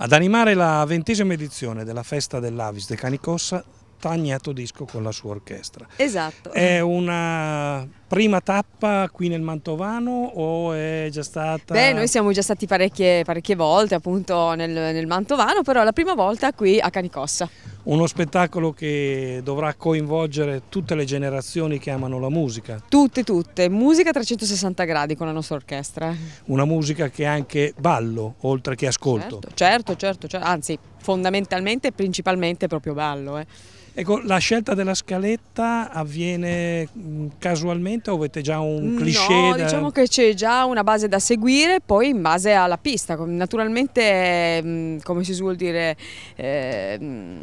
Ad animare la ventesima edizione della festa dell'Avis de Canicossa Tagnato Disco con la sua orchestra. Esatto. È una prima tappa qui nel Mantovano o è già stata? Beh, noi siamo già stati parecchie, parecchie volte appunto nel, nel Mantovano, però è la prima volta qui a Canicossa uno spettacolo che dovrà coinvolgere tutte le generazioni che amano la musica. Tutte, tutte, musica a 360 gradi con la nostra orchestra. Una musica che è anche ballo, oltre che ascolto. Certo, certo, certo, anzi fondamentalmente e principalmente proprio ballo. Eh. Ecco, la scelta della scaletta avviene mm, casualmente o avete già un cliché? No, da... diciamo che c'è già una base da seguire, poi in base alla pista. Naturalmente, mm, come si suol dire, eh, mm,